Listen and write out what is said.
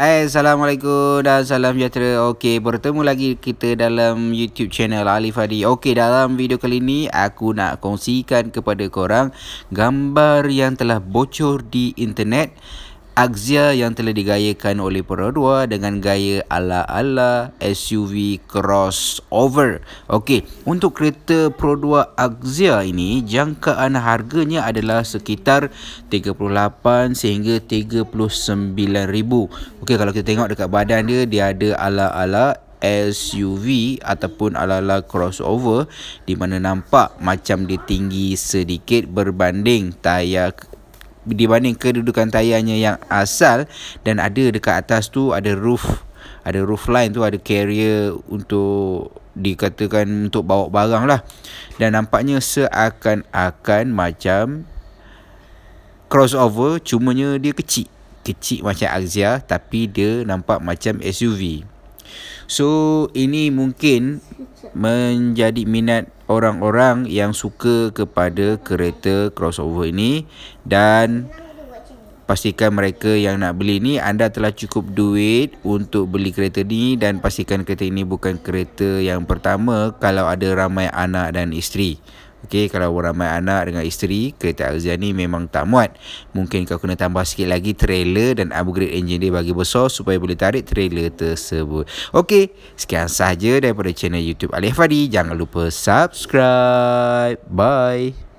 Hai Assalamualaikum dan salam sejahtera Okey bertemu lagi kita dalam YouTube channel Alif Hadi Okey dalam video kali ni aku nak kongsikan kepada korang Gambar yang telah bocor di internet Axia yang telah digayakan oleh Perodua dengan gaya ala-ala SUV crossover. Okey, untuk kereta Perodua Axia ini jangkaan harganya adalah sekitar 38 sehingga 39,000. Okey, kalau kita tengok dekat badan dia dia ada ala-ala SUV ataupun ala-ala crossover di mana nampak macam dia tinggi sedikit berbanding tayar dibanding kedudukan tayarnya yang asal dan ada dekat atas tu ada roof ada roof line tu ada carrier untuk dikatakan untuk bawa barang lah dan nampaknya seakan-akan macam crossover cumanya dia kecil kecil macam Axia tapi dia nampak macam SUV So ini mungkin menjadi minat orang-orang yang suka kepada kereta crossover ini dan pastikan mereka yang nak beli ni anda telah cukup duit untuk beli kereta ni dan pastikan kereta ini bukan kereta yang pertama kalau ada ramai anak dan isteri. Okey, kalau ramai anak dengan isteri, kereta Alzia ni memang tak muat. Mungkin kau kena tambah sikit lagi trailer dan upgrade engine dia bagi besar supaya boleh tarik trailer tersebut. Okey, sekian sahaja daripada channel YouTube Alif Fadi. Jangan lupa subscribe. Bye.